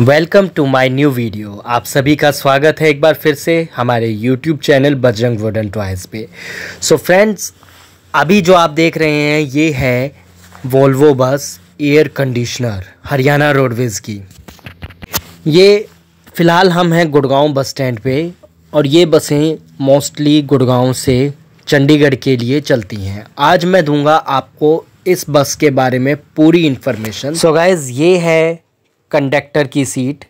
welcome to my new video आप सभी का स्वागत है एक बार फिर से हमारे YouTube channel Bajrang wooden toys पे सो so फ्रेंड्स अभी जो आप देख रहे हैं ये है Volvo bus air conditioner Haryana roadways की ये फ़िलहाल हम हैं गुड़गांव बस स्टैंड पे और ये बसें मोस्टली गुड़गांव से चंडीगढ़ के लिए चलती हैं आज मैं दूंगा आपको इस बस के बारे में पूरी इन्फॉर्मेशन सो so गाइज़ ये है कंडक्टर की सीट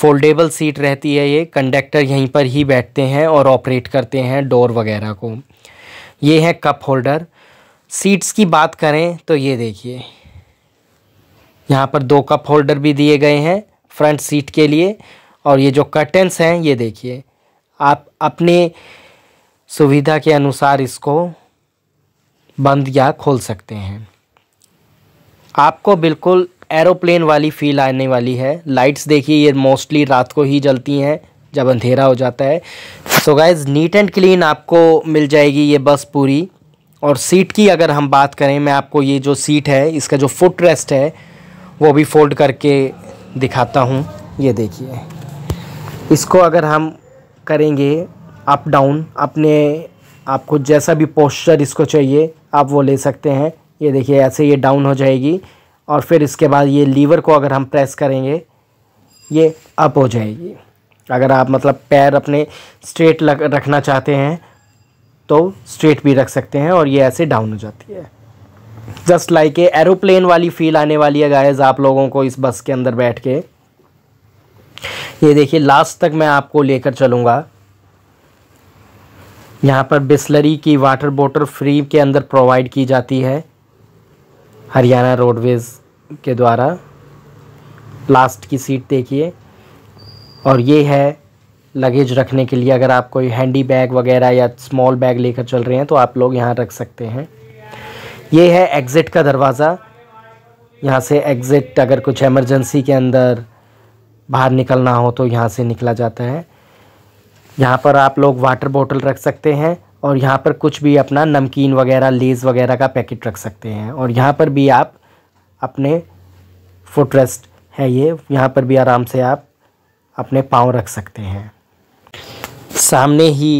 फोल्डेबल सीट रहती है ये कंडक्टर यहीं पर ही बैठते हैं और ऑपरेट करते हैं डोर वगैरह को ये है कप होल्डर सीट्स की बात करें तो ये देखिए यहाँ पर दो कप होल्डर भी दिए गए हैं फ्रंट सीट के लिए और ये जो कर्टेंस हैं ये देखिए आप अपने सुविधा के अनुसार इसको बंद या खोल सकते हैं आपको बिल्कुल एरोप्लेन वाली फील आने वाली है लाइट्स देखिए ये मोस्टली रात को ही जलती हैं जब अंधेरा हो जाता है so guys neat and clean आपको मिल जाएगी ये बस पूरी और सीट की अगर हम बात करें मैं आपको ये जो सीट है इसका जो फुट रेस्ट है वो भी फोल्ड करके दिखाता हूँ ये देखिए इसको अगर हम करेंगे अप डाउन अपने आपको जैसा भी पोस्चर इसको चाहिए आप वो ले सकते हैं ये देखिए ऐसे ये डाउन हो जाएगी और फिर इसके बाद ये लीवर को अगर हम प्रेस करेंगे ये अप हो जाएगी अगर आप मतलब पैर अपने स्ट्रेट लग रखना चाहते हैं तो स्ट्रेट भी रख सकते हैं और ये ऐसे डाउन हो जाती है जस्ट लाइक ए एरोप्लेन वाली फील आने वाली है गायज आप लोगों को इस बस के अंदर बैठ के ये देखिए लास्ट तक मैं आपको लेकर चलूँगा यहाँ पर बिस्लरी की वाटर बोटल फ्री के अंदर प्रोवाइड की जाती है हरियाणा रोडवेज़ के द्वारा लास्ट की सीट देखिए और ये है लगेज रखने के लिए अगर आप कोई हैंडी बैग वगैरह या स्मॉल बैग लेकर चल रहे हैं तो आप लोग यहाँ रख सकते हैं ये है एग्ज़िट का दरवाज़ा यहाँ से एग्ज़िट अगर कुछ एमरजेंसी के अंदर बाहर निकलना हो तो यहाँ से निकला जाता है यहाँ पर आप लोग वाटर बोतल रख सकते हैं और यहाँ पर कुछ भी अपना नमकीन वगैरह लेज़ वगैरह का पैकेट रख सकते हैं और यहाँ पर भी आप अपने फुटरेस्ट है ये यहाँ पर भी आराम से आप अपने पाँव रख सकते हैं सामने ही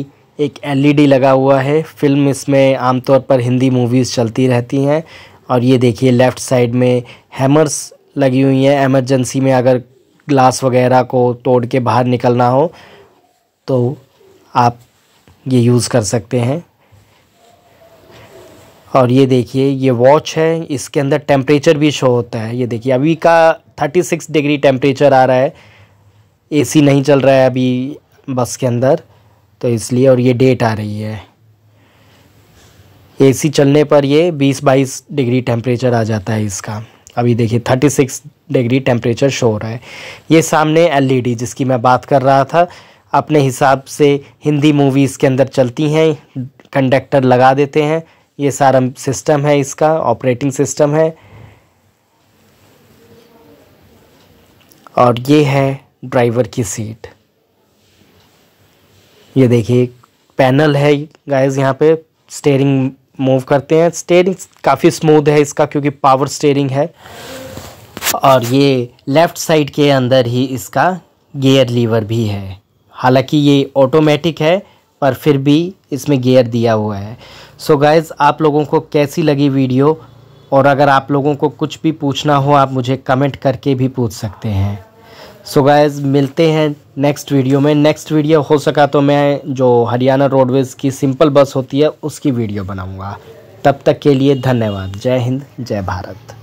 एक एलईडी लगा हुआ है फिल्म इसमें आमतौर पर हिंदी मूवीज़ चलती रहती हैं और ये देखिए लेफ़्ट साइड में हैमर्स लगी हुई हैं एमरजेंसी में अगर ग्लास वगैरह को तोड़ के बाहर निकलना हो तो आप ये यूज़ कर सकते हैं और ये देखिए ये वॉच है इसके अंदर टेम्परेचर भी शो होता है ये देखिए अभी का 36 डिग्री टेम्परेचर आ रहा है एसी नहीं चल रहा है अभी बस के अंदर तो इसलिए और ये डेट आ रही है एसी चलने पर ये 20-22 डिग्री टेम्परेचर आ जाता है इसका अभी देखिए 36 डिग्री टेम्परेचर शो हो रहा है ये सामने एलईडी e जिसकी मैं बात कर रहा था अपने हिसाब से हिंदी मूवीज़ के अंदर चलती हैं कंडक्टर लगा देते हैं ये सारा सिस्टम है इसका ऑपरेटिंग सिस्टम है और ये है ड्राइवर की सीट ये देखिए पैनल है गाइस यहाँ पे स्टेयरिंग मूव करते हैं स्टेयरिंग काफ़ी स्मूथ है इसका क्योंकि पावर स्टेयरिंग है और ये लेफ़्ट साइड के अंदर ही इसका गियर लीवर भी है हालांकि ये ऑटोमेटिक है पर फिर भी इसमें गियर दिया हुआ है सो so गाइज़ आप लोगों को कैसी लगी वीडियो और अगर आप लोगों को कुछ भी पूछना हो आप मुझे कमेंट करके भी पूछ सकते हैं सो so गाइज़ मिलते हैं नेक्स्ट वीडियो में नेक्स्ट वीडियो हो सका तो मैं जो हरियाणा रोडवेज़ की सिंपल बस होती है उसकी वीडियो बनाऊँगा तब तक के लिए धन्यवाद जय हिंद जय भारत